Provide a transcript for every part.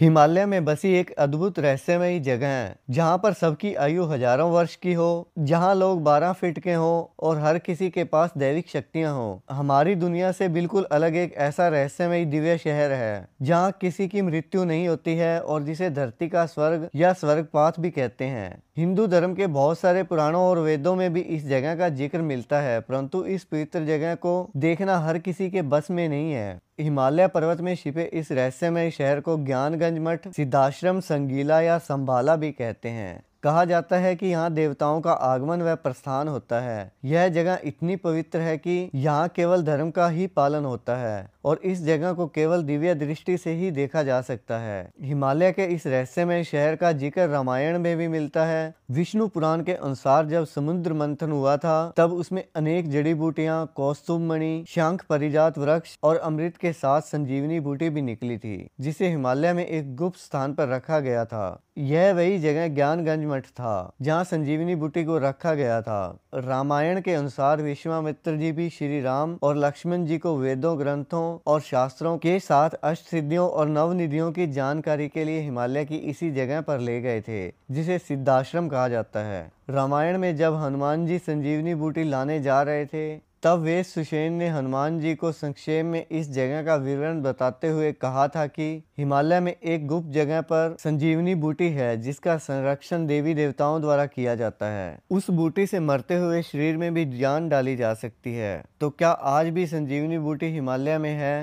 हिमालय में बसी एक अद्भुत रहस्यमयी जगह है जहाँ पर सबकी आयु हजारों वर्ष की हो जहाँ लोग बारह फीट के हों और हर किसी के पास दैविक शक्तियाँ हों हमारी दुनिया से बिल्कुल अलग एक ऐसा रहस्यमयी दिव्य शहर है जहाँ किसी की मृत्यु नहीं होती है और जिसे धरती का स्वर्ग या स्वर्गपाथ भी कहते हैं हिंदू धर्म के बहुत सारे पुराणों और वेदों में भी इस जगह का जिक्र मिलता है परंतु इस पवित्र जगह को देखना हर किसी के बस में नहीं है हिमालय पर्वत में छिपे इस रहस्यमय शहर को ज्ञानगंज मठ सिद्धाश्रम संगीला या संभाला भी कहते हैं कहा जाता है कि यहाँ देवताओं का आगमन व प्रस्थान होता है यह जगह इतनी पवित्र है कि यहाँ केवल धर्म का ही पालन होता है और इस जगह को केवल दिव्य दृष्टि से ही देखा जा सकता है हिमालय के इस रहस्य में शहर का जिक्र रामायण में भी मिलता है विष्णु पुराण के अनुसार जब समुद्र मंथन हुआ था तब उसमें अनेक जड़ी बूटियां कौस्तुभ मणि शांख परिजात वृक्ष और अमृत के साथ संजीवनी बूटी भी निकली थी जिसे हिमालय में एक गुप्त स्थान पर रखा गया था यह वही जगह ज्ञानगंज मठ था जहाँ संजीवनी बूटी को रखा गया था रामायण के अनुसार विश्वामित्र जी भी श्री राम और लक्ष्मण जी को वेदों ग्रंथों और शास्त्रों के साथ अष्ट सिद्धियों और नवनिधियों की जानकारी के लिए हिमालय की इसी जगह पर ले गए थे जिसे सिद्धाश्रम कहा जाता है रामायण में जब हनुमान जी संजीवनी बूटी लाने जा रहे थे तब वे सुषेण ने हनुमान जी को संक्षेप में इस जगह का विवरण बताते हुए कहा था कि हिमालय में एक गुप्त जगह पर संजीवनी बूटी है जिसका संरक्षण देवी देवताओं द्वारा किया जाता है उस बूटी से मरते हुए शरीर में भी जान डाली जा सकती है तो क्या आज भी संजीवनी बूटी हिमालय में है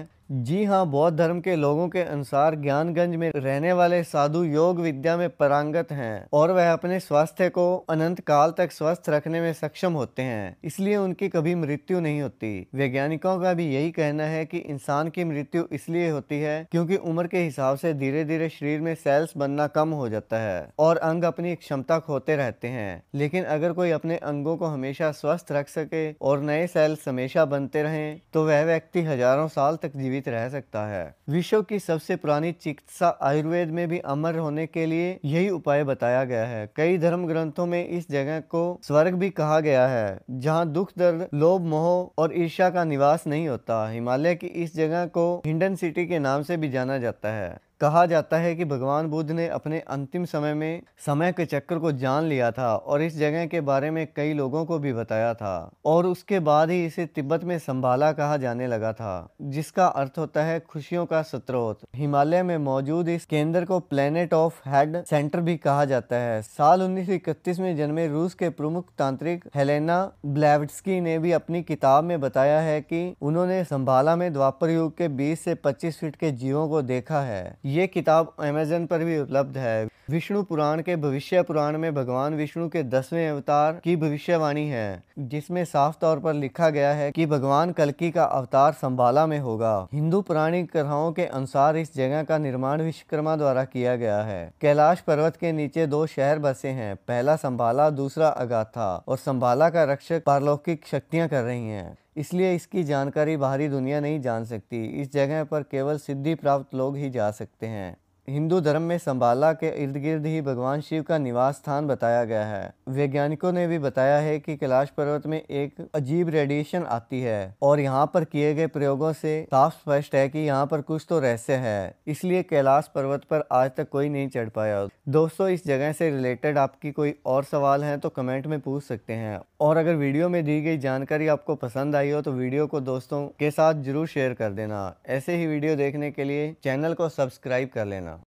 जी हाँ बौद्ध धर्म के लोगों के अनुसार ज्ञानगंज में रहने वाले साधु योग विद्या में परांगत हैं और वह अपने स्वास्थ्य को अनंत काल तक स्वस्थ रखने में सक्षम होते हैं इसलिए उनकी कभी मृत्यु नहीं होती वैज्ञानिकों का भी यही कहना है कि इंसान की मृत्यु इसलिए होती है क्योंकि उम्र के हिसाब से धीरे धीरे शरीर में सेल्स बनना कम हो जाता है और अंग अपनी क्षमता खोते रहते हैं लेकिन अगर कोई अपने अंगों को हमेशा स्वस्थ रख सके और नए सेल्स हमेशा बनते रहें तो वह व्यक्ति हजारों साल तक जीवित जीवित रह सकता है विश्व की सबसे पुरानी चिकित्सा आयुर्वेद में भी अमर होने के लिए यही उपाय बताया गया है कई धर्म ग्रंथों में इस जगह को स्वर्ग भी कहा गया है जहाँ दुख दर्द लोभ मोह और ईर्षा का निवास नहीं होता हिमालय की इस जगह को हिंडन सिटी के नाम से भी जाना जाता है कहा जाता है कि भगवान बुद्ध ने अपने अंतिम समय में समय के चक्र को जान लिया था और इस जगह के बारे में कई लोगों को भी बताया था और उसके बाद ही इसे तिब्बत में संभाला कहा जाने लगा था जिसका अर्थ होता है खुशियों का स्रोत हिमालय में मौजूद इस केंद्र को प्लेनेट ऑफ हेड सेंटर भी कहा जाता है साल उन्नीस में जन्मे रूस के प्रमुख तांत्रिक हेलेना ब्लेवट्सकी ने भी अपनी किताब में बताया है की उन्होंने संभाला में द्वापर युग के बीस से पच्चीस फीट के जीवों को देखा है ये किताब अमेजन पर भी उपलब्ध है विष्णु पुराण के भविष्य पुराण में भगवान विष्णु के दसवें अवतार की भविष्यवाणी है जिसमें साफ तौर पर लिखा गया है कि भगवान कलकी का अवतार संभाला में होगा हिंदू पुराणिक कथाओं के अनुसार इस जगह का निर्माण विश्वकर्मा द्वारा किया गया है कैलाश पर्वत के नीचे दो शहर बसे हैं पहला संभाला दूसरा अगाथा और संभाला का रक्षक पारलौकिक शक्तियाँ कर रही है इसलिए इसकी जानकारी बाहरी दुनिया नहीं जान सकती इस जगह पर केवल सिद्धि प्राप्त लोग ही जा सकते हैं हिंदू धर्म में संबाला के इर्द गिर्द ही भगवान शिव का निवास स्थान बताया गया है वैज्ञानिकों ने भी बताया है कि कैलाश पर्वत में एक अजीब रेडिएशन आती है और यहाँ पर किए गए प्रयोगों से साफ स्पष्ट है कि यहाँ पर कुछ तो रहस्य है इसलिए कैलाश पर्वत पर आज तक कोई नहीं चढ़ पाया दोस्तों इस जगह से रिलेटेड आपकी कोई और सवाल है तो कमेंट में पूछ सकते हैं और अगर वीडियो में दी गई जानकारी आपको पसंद आई हो तो वीडियो को दोस्तों के साथ जरूर शेयर कर देना ऐसे ही वीडियो देखने के लिए चैनल को सब्सक्राइब कर लेना